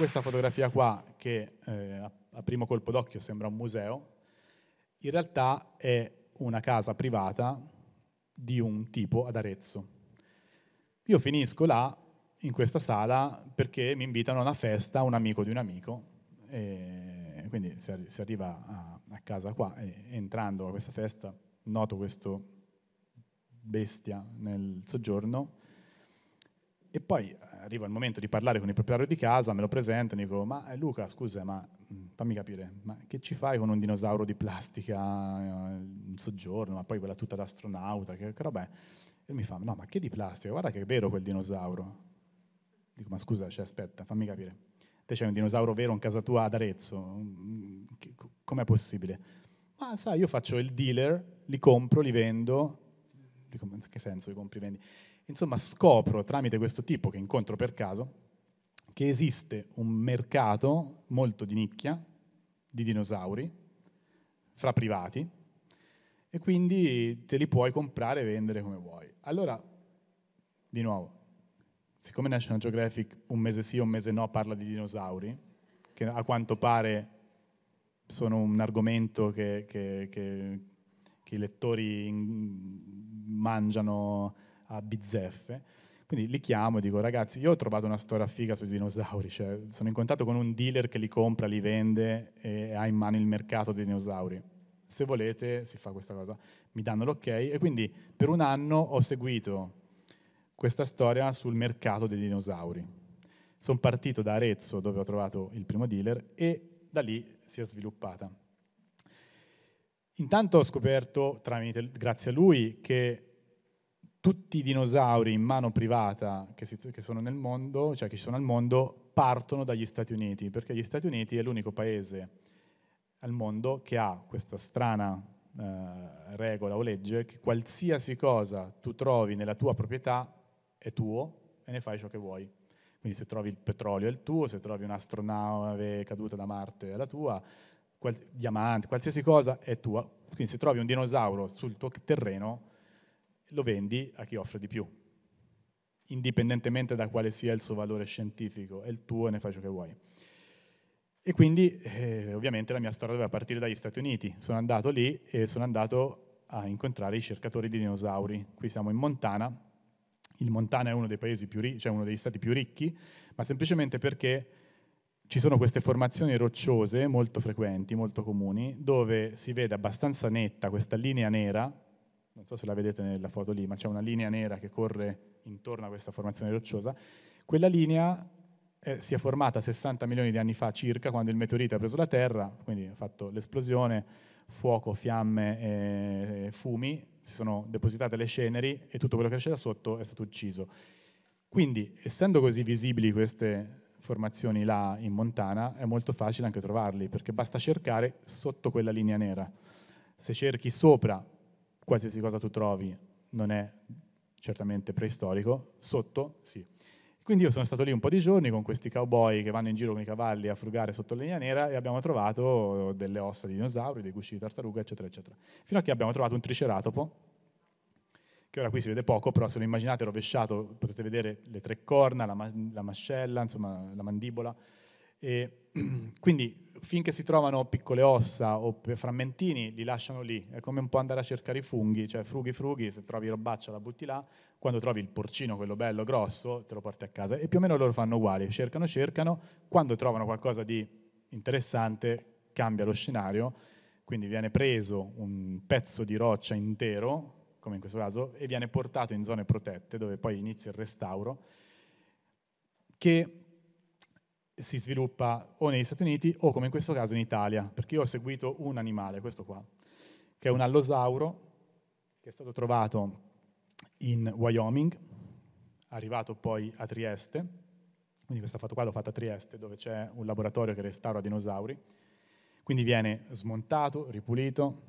questa fotografia qua, che eh, a primo colpo d'occhio sembra un museo, in realtà è una casa privata di un tipo ad Arezzo. Io finisco là, in questa sala, perché mi invitano a una festa un amico di un amico, quindi si, arriva a, a casa qua, e entrando a questa festa noto questo bestia nel soggiorno, e poi arriva il momento di parlare con il proprietario di casa, me lo presentano e dico, ma eh, Luca, scusa, ma mm, fammi capire, ma che ci fai con un dinosauro di plastica eh, in soggiorno, ma poi quella tutta da astronauta, che, che roba è? E mi fa, no, ma che di plastica, guarda che è vero quel dinosauro. Dico, ma scusa, cioè, aspetta, fammi capire. Te c'è un dinosauro vero in casa tua ad Arezzo, mm, com'è possibile? Ma sai, io faccio il dealer, li compro, li vendo. Dico, in che senso li compri, vendi? Insomma, scopro tramite questo tipo che incontro per caso che esiste un mercato molto di nicchia di dinosauri fra privati e quindi te li puoi comprare e vendere come vuoi. Allora, di nuovo, siccome National Geographic un mese sì, un mese no parla di dinosauri, che a quanto pare sono un argomento che, che, che, che i lettori mangiano a bizzeffe. Quindi li chiamo e dico, ragazzi, io ho trovato una storia figa sui dinosauri, cioè sono in contatto con un dealer che li compra, li vende e ha in mano il mercato dei dinosauri. Se volete si fa questa cosa. Mi danno l'ok e quindi per un anno ho seguito questa storia sul mercato dei dinosauri. Sono partito da Arezzo dove ho trovato il primo dealer e da lì si è sviluppata. Intanto ho scoperto, tramite, grazie a lui, che tutti i dinosauri in mano privata che, si, che, sono nel mondo, cioè che ci sono al mondo, partono dagli Stati Uniti, perché gli Stati Uniti è l'unico paese al mondo che ha questa strana eh, regola o legge che qualsiasi cosa tu trovi nella tua proprietà è tuo e ne fai ciò che vuoi. Quindi se trovi il petrolio è il tuo, se trovi un'astronave caduta da Marte è la tua, qual- diamante, qualsiasi cosa è tua. Quindi se trovi un dinosauro sul tuo terreno lo vendi a chi offre di più, indipendentemente da quale sia il suo valore scientifico, è il tuo e ne fai ciò che vuoi. E quindi eh, ovviamente la mia storia doveva partire dagli Stati Uniti. Sono andato lì e sono andato a incontrare i cercatori di dinosauri. Qui siamo in Montana. Il Montana è uno dei paesi più ricchi, cioè uno degli stati più ricchi, ma semplicemente perché ci sono queste formazioni rocciose molto frequenti, molto comuni, dove si vede abbastanza netta questa linea nera non so se la vedete nella foto lì, ma c'è una linea nera che corre intorno a questa formazione rocciosa, quella linea eh, si è formata 60 milioni di anni fa circa, quando il meteorite ha preso la Terra, quindi ha fatto l'esplosione, fuoco, fiamme, eh, fumi, si sono depositate le ceneri e tutto quello che c'era sotto è stato ucciso. Quindi, essendo così visibili queste formazioni là in Montana, è molto facile anche trovarli, perché basta cercare sotto quella linea nera. Se cerchi sopra qualsiasi cosa tu trovi non è certamente preistorico, sotto sì. Quindi io sono stato lì un po' di giorni con questi cowboy che vanno in giro con i cavalli a frugare sotto legna nera e abbiamo trovato delle ossa di dinosauri, dei gusci di tartaruga, eccetera, eccetera. Fino a che abbiamo trovato un triceratopo, che ora qui si vede poco, però se lo immaginate rovesciato potete vedere le tre corna, la, ma- la mascella, insomma la mandibola, e quindi finché si trovano piccole ossa o frammentini, li lasciano lì. È come un po' andare a cercare i funghi, cioè frughi frughi, se trovi robaccia la butti là, quando trovi il porcino, quello bello grosso, te lo porti a casa. E più o meno loro fanno uguali, cercano, cercano, quando trovano qualcosa di interessante cambia lo scenario, quindi viene preso un pezzo di roccia intero, come in questo caso, e viene portato in zone protette dove poi inizia il restauro, che si sviluppa o negli Stati Uniti o come in questo caso in Italia, perché io ho seguito un animale, questo qua, che è un allosauro che è stato trovato in Wyoming, arrivato poi a Trieste, quindi questa foto qua l'ho fatta a Trieste dove c'è un laboratorio che restaura dinosauri, quindi viene smontato, ripulito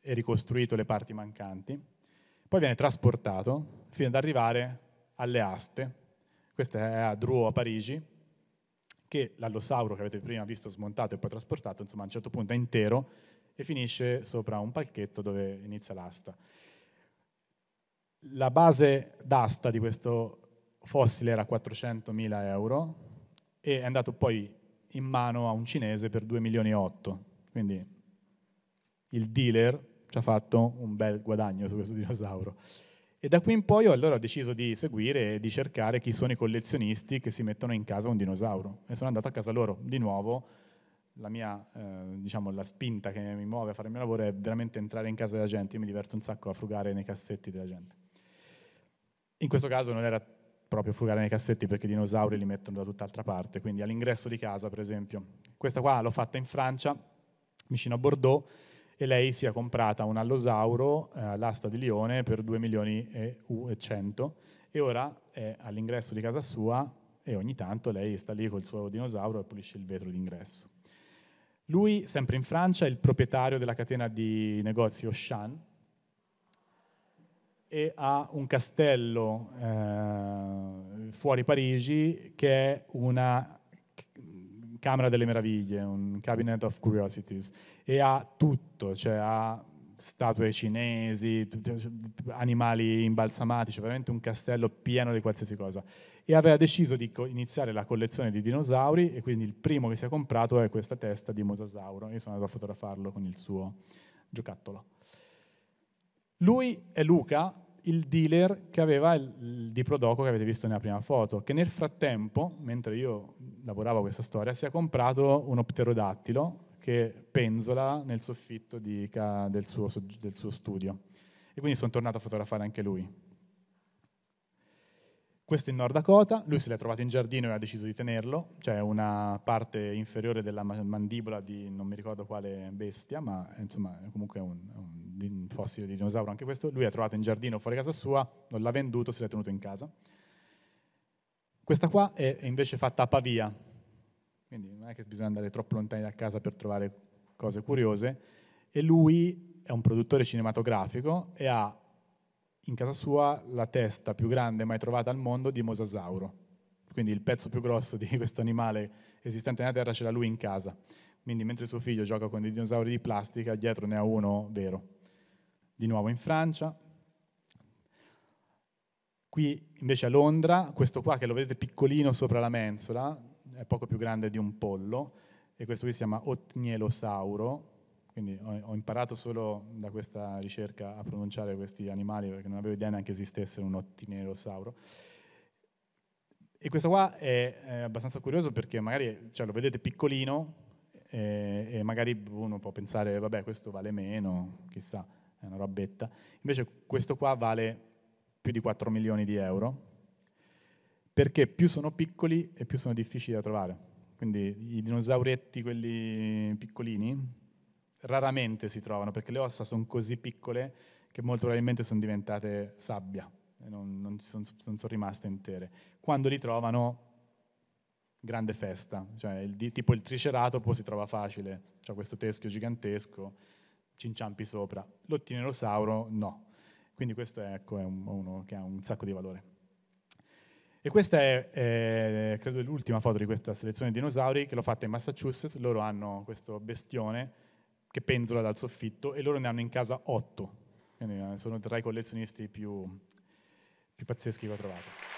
e ricostruito le parti mancanti, poi viene trasportato fino ad arrivare alle aste, questa è a Drouot a Parigi, che l'allosauro che avete prima visto smontato e poi trasportato, insomma a un certo punto è intero e finisce sopra un palchetto dove inizia l'asta. La base d'asta di questo fossile era 400.000 euro e è andato poi in mano a un cinese per 2 milioni e 8. Quindi il dealer ci ha fatto un bel guadagno su questo dinosauro. E da qui in poi ho deciso di seguire e di cercare chi sono i collezionisti che si mettono in casa un dinosauro. E sono andato a casa loro. Di nuovo, la mia eh, diciamo, la spinta che mi muove a fare il mio lavoro è veramente entrare in casa della gente. Io mi diverto un sacco a frugare nei cassetti della gente. In questo caso non era proprio frugare nei cassetti perché i dinosauri li mettono da tutt'altra parte, quindi all'ingresso di casa, per esempio. Questa qua l'ho fatta in Francia, vicino a Bordeaux e lei si è comprata un allosauro eh, all'asta di Lione per 2 milioni e, e 100 e ora è all'ingresso di casa sua e ogni tanto lei sta lì col suo dinosauro e pulisce il vetro d'ingresso. Lui, sempre in Francia, è il proprietario della catena di negozi Auchan e ha un castello eh, fuori Parigi che è una Camera delle Meraviglie, un Cabinet of Curiosities, e ha tutto, cioè ha statue cinesi, animali imbalsamati, cioè veramente un castello pieno di qualsiasi cosa. E aveva deciso di iniziare la collezione di dinosauri e quindi il primo che si è comprato è questa testa di mosasauro. Io sono andato a fotografarlo con il suo giocattolo. Lui e Luca, il dealer che aveva il, il diprodoco che avete visto nella prima foto, che nel frattempo, mentre io lavoravo questa storia, si è comprato un pterodattilo che penzola nel soffitto di, del, suo, del suo studio. E quindi sono tornato a fotografare anche lui. Questo in Nord Dakota, lui se l'è trovato in giardino e ha deciso di tenerlo, cioè una parte inferiore della mandibola di non mi ricordo quale bestia, ma insomma comunque è un, un di fossile di dinosauro, anche questo, lui l'ha trovato in giardino fuori casa sua, non l'ha venduto, se l'ha tenuto in casa. Questa qua è invece fatta a Pavia, quindi non è che bisogna andare troppo lontani da casa per trovare cose curiose, e lui è un produttore cinematografico e ha in casa sua la testa più grande mai trovata al mondo di mosasauro. Quindi il pezzo più grosso di questo animale esistente nella Terra ce l'ha lui in casa. Quindi mentre suo figlio gioca con dei dinosauri di plastica, dietro ne ha uno vero di nuovo in Francia. Qui invece a Londra, questo qua che lo vedete piccolino sopra la mensola, è poco più grande di un pollo, e questo qui si chiama Otnielosauro, quindi ho, imparato solo da questa ricerca a pronunciare questi animali perché non avevo idea neanche esistesse un ottinerosauro. E questo qua è, abbastanza curioso perché magari cioè, lo vedete piccolino eh, e magari uno può pensare, vabbè questo vale meno, chissà è una robetta. Invece questo qua vale più di 4 milioni di euro, perché più sono piccoli e più sono difficili da trovare. Quindi i dinosauretti, quelli piccolini, raramente si trovano, perché le ossa sono così piccole che molto probabilmente sono diventate sabbia, e non, non, sono, non sono rimaste intere. Quando li trovano, grande festa, cioè, il, tipo il triceratopo si trova facile, c'è cioè questo teschio gigantesco, ci inciampi sopra. L'ottinerosauro no. Quindi questo è, ecco, è un, uno che ha un sacco di valore. E questa è, eh, credo, l'ultima foto di questa selezione di dinosauri che l'ho fatta in Massachusetts. Loro hanno questo bestione che penzola dal soffitto e loro ne hanno in casa otto. Quindi eh, sono tra i collezionisti più, più pazzeschi che ho trovato.